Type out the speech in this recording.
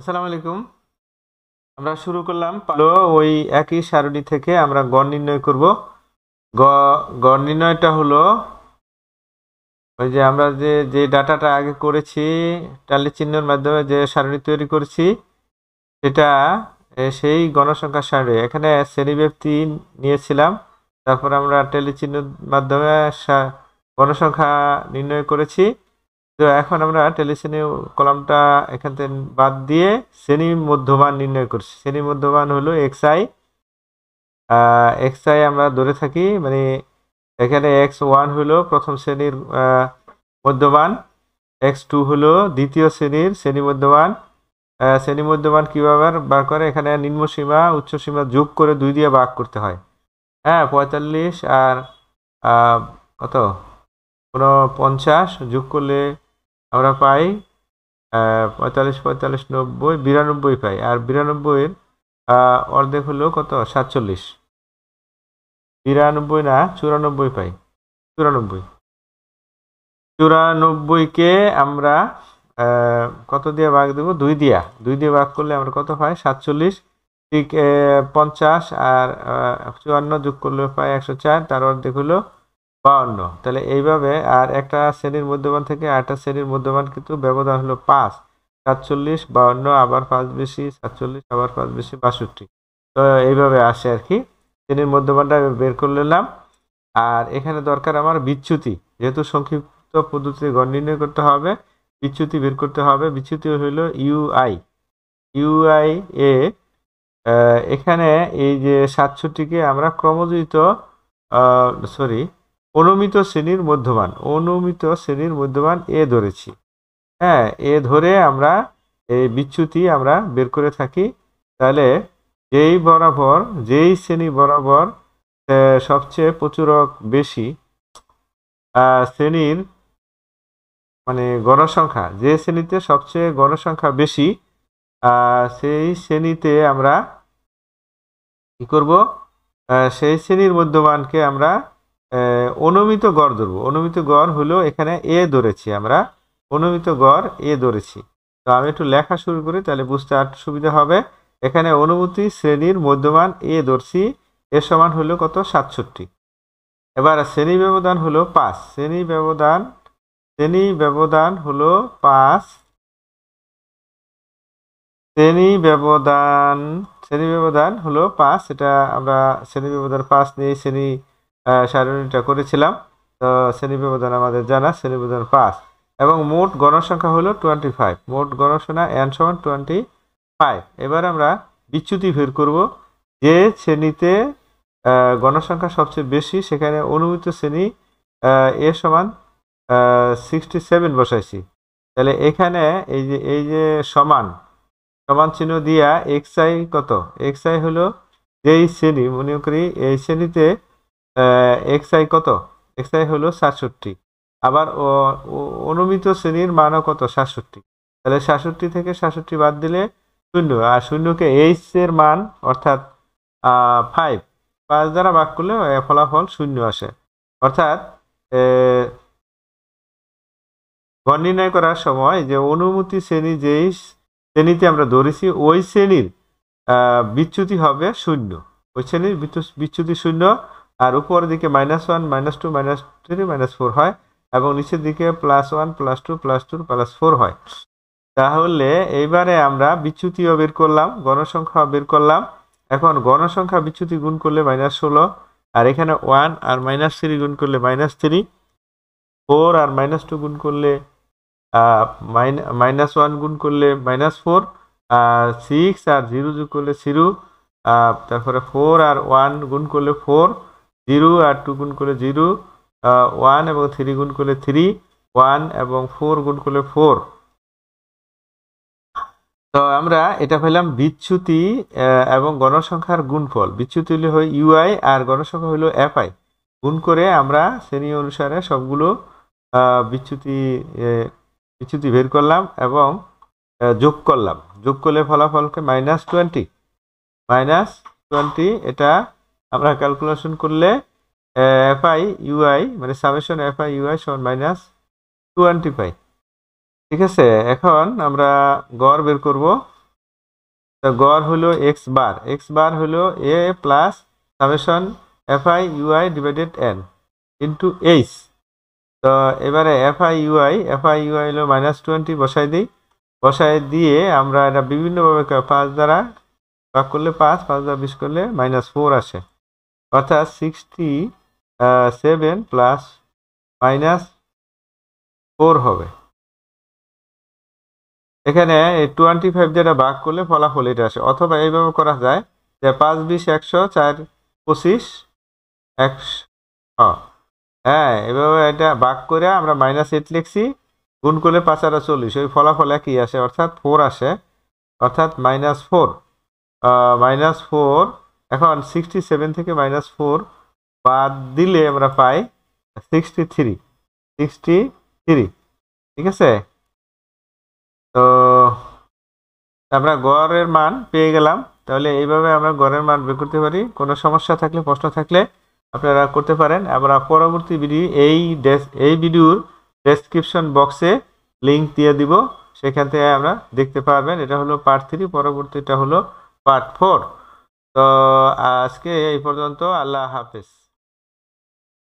আসসালামু আলাইকুম আমরা শুরু করলাম পালো ওই একই সারণী থেকে আমরা গড় নির্ণয় করব গ গড় নির্ণয়টা হলো ওই যে আমরা যে যে ডাটাটা আগে করেছি টালি চিহ্নের মাধ্যমে যে সারণী তৈরি করেছি সেটা সেই গণসংখ্যার সারণী এখানে ব্যক্তি নিয়েছিলাম তারপর আমরা টেলিচিহ্ন মাধ্যমে গণসংখ্যা নির্ণয় করেছি তো এখন আমরা টেলিশ্রেণী কলামটা এখান থেকে বাদ দিয়ে শ্রেণী মধ্যমান নির্ণয় করছি শ্রেণী মধ্যমান হলো এক্স আই এক্স আই আমরা ধরে থাকি মানে এখানে এক্স ওয়ান হলো প্রথম শ্রেণীর মধ্যমান এক্স টু হলো দ্বিতীয় শ্রেণীর শ্রেণী মধ্যমান শ্রেণী মধ্যমান কীভাবে বার করে এখানে নিম্ন সীমা উচ্চ সীমা যোগ করে দুই দিয়ে ভাগ করতে হয় হ্যাঁ পঁয়তাল্লিশ আর কত কোনো পঞ্চাশ যোগ করলে আমরা পাই পঁয়তাল্লিশ পঁয়তাল্লিশ নব্বই বিরানব্বই পাই আর বিরানব্বইয়ের অর্ধেক হলো কত সাতচল্লিশ বিরানব্বই না চুরানব্বই পাই চুরানব্বই চুরানব্বইকে আমরা কত দিয়ে ভাগ দেব দুই দিয়া দুই দিয়ে ভাগ করলে আমরা কত পাই সাতচল্লিশ ঠিক পঞ্চাশ আর চুয়ান্ন যোগ করলে পাই একশো চার তার অর্ধেক হলো বাউন্ন তাহলে এইভাবে আর একটা শ্রেণীর মধ্যমান থেকে আরেকটা শ্রেণীর মধ্যমান কিন্তু ব্যবধান হলো পাঁচ সাতচল্লিশ বাউন্ন আবার পাঁচ বেশি সাতচল্লিশ আবার পাঁচ বেশি বাষট্টি তো এইভাবে আসে আর কি শ্রেণীর মধ্যমানটা বের করে নিলাম আর এখানে দরকার আমার বিচ্যুতি যেহেতু সংক্ষিপ্ত পদ্ধতিতে গণ নির্ণয় করতে হবে বিচ্যুতি বের করতে হবে বিচ্যুতি হইল ইউআই ইউআই এ এখানে এই যে সাতষট্টিকে আমরা ক্রমজিত সরি অনুমিত শ্রেণীর মধ্যমান অনুমিত শ্রেণীর মধ্যমান এ ধরেছি হ্যাঁ এ ধরে আমরা এই বিচ্যুতি আমরা বের করে থাকি তাহলে যেই বরাবর যেই শ্রেণী বরাবর সবচেয়ে প্রচুরক বেশি শ্রেণীর মানে গণসংখ্যা যে শ্রেণীতে সবচেয়ে গণসংখ্যা বেশি সেই শ্রেণীতে আমরা কি করব সেই শ্রেণীর মধ্যমানকে আমরা অনুমিত গড় ধরবো অনুমিত গড় হলো এখানে এ ধরেছি আমরা অনুমিত গড় এ ধরেছি তো আমি একটু লেখা শুরু করি তাহলে বুঝতে আর সুবিধা হবে এখানে অনুমতি শ্রেণীর মধ্যমান এ ধরছি এ সমান হলো কত সাতষট্টি এবার শ্রেণী ব্যবধান হলো পাঁচ শ্রেণী ব্যবধান শ্রেণী ব্যবধান হলো পাঁচ শ্রেণী ব্যবধান শ্রেণী ব্যবধান হলো পাঁচ এটা আমরা শ্রেণী ব্যবধান পাঁচ নিয়ে শ্রেণী সারণীটা করেছিলাম তো শ্রেণীবিভাজন আমাদের জানা শ্রেণীবিভাজন পাঁচ এবং মোট গণসংখ্যা হলো টোয়েন্টি ফাইভ মোট গণসংখ্যা এন সমান টোয়েন্টি ফাইভ এবার আমরা বিচ্যুতি বের করব যে শ্রেণীতে গণসংখ্যা সবচেয়ে বেশি সেখানে অনুমিত শ্রেণী এ সমান সিক্সটি সেভেন বসাইছি তাহলে এখানে এই যে এই যে সমান সমান চিহ্ন দিয়া এক্স আই কত এক্স আই হলো যেই শ্রেণী মনে করি এই শ্রেণীতে এক্স আই কত এক্স আই হলো সাতষট্টি আবার অনুমিত শ্রেণীর মানও কত সাতষট্টি তাহলে সাতষট্টি থেকে সাতষট্টি বাদ দিলে শূন্য আর শূন্যকে এইচ এর মান অর্থাৎ ফাইভ পাঁচ দ্বারা ভাগ করলে ফলাফল শূন্য আসে অর্থাৎ ঘর নির্ণয় করার সময় যে অনুমতি শ্রেণী যেই শ্রেণীতে আমরা ধরেছি ওই শ্রেণীর বিচ্যুতি হবে শূন্য ওই শ্রেণীর বিচ্যুতি শূন্য আর উপরের দিকে minus one minus two minus three minus four হয় এবং নিচের দিকে plus one plus two plus two plus four হয় তাহলে এইবারে আমরা বিচ্যুতিও বের করলাম গণসংখ্যা বের করলাম এখন গণসংখ্যা বিচ্যুতি গুণ করলে মাইনাস ষোলো আর এখানে ওয়ান আর মাইনাস থ্রি গুণ করলে মাইনাস থ্রি ফোর আর মাইনাস টু গুণ করলে মাইনাস ওয়ান গুণ করলে মাইনাস ফোর আর সিক্স আর জিরো যোগ করলে জিরো তারপরে ফোর আর ওয়ান গুণ করলে ফোর জিরো আর টু গুণ করলে জিরো ওয়ান এবং থ্রি গুণ করলে থ্রি ওয়ান এবং ফোর গুণ করলে ফোর তো আমরা এটা পেলাম বিচ্যুতি এবং গণসংখ্যার গুণফল বিচ্যুতি হলে হয় ইউআই আর গণসংখ্যা হলো এফআই গুণ করে আমরা শ্রেণী অনুসারে সবগুলো বিচ্যুতি বিচ্যুতি বের করলাম এবং যোগ করলাম যোগ করলে ফলাফলকে মাইনাস টোয়েন্টি মাইনাস টোয়েন্টি এটা আমরা ক্যালকুলেশন করলে এফ আই ইউআই মানে সামেশন এফ আই ইউআই সমান মাইনাস টোয়েন্টি ফাইভ ঠিক আছে এখন আমরা গড় বের করব তো গড় হলো এক্স বার এক্স বার হলো A plus summation F I U I divided N into H তো এবারে F I U I F I U I হলো মাইনাস টোয়েন্টি বসাই দিই বসায় দিয়ে আমরা এটা বিভিন্নভাবে পাঁচ দ্বারা ভাগ করলে পাঁচ পাঁচ দ্বারা বিশ করলে মাইনাস ফোর আসে অর্থাৎ sixty seven plus minus four হবে এখানে টোয়েন্টি ফাইভ যেটা ভাগ করলে ফলাফল এটা আসে অথবা এইভাবে করা যায় যে পাঁচ বিশ একশো চার পঁচিশ একশো হ্যাঁ এভাবে এটা ভাগ করে আমরা মাইনাস এইট লিখছি গুণ করলে পাঁচ আর চল্লিশ ওই ফলাফল একই আসে অর্থাৎ ফোর আসে অর্থাৎ মাইনাস ফোর মাইনাস ফোর এখন সিক্সটি সেভেন থেকে মাইনাস ফোর বাদ দিলে আমরা পাই সিক্সটি থ্রি সিক্সটি থ্রি ঠিক আছে তো আমরা গড়ের মান পেয়ে গেলাম তাহলে এইভাবে আমরা গড়ের মান বের করতে পারি কোনো সমস্যা থাকলে প্রশ্ন থাকলে আপনারা করতে পারেন আমরা পরবর্তী ভিডিও এই এই ভিডিওর ডেসক্রিপশন বক্সে লিঙ্ক দিয়ে দিব সেখান থেকে আমরা দেখতে পারবেন এটা হলো পার্ট থ্রি পরবর্তীটা হলো part four Uh, así que, y por tanto, Allah Hafiz.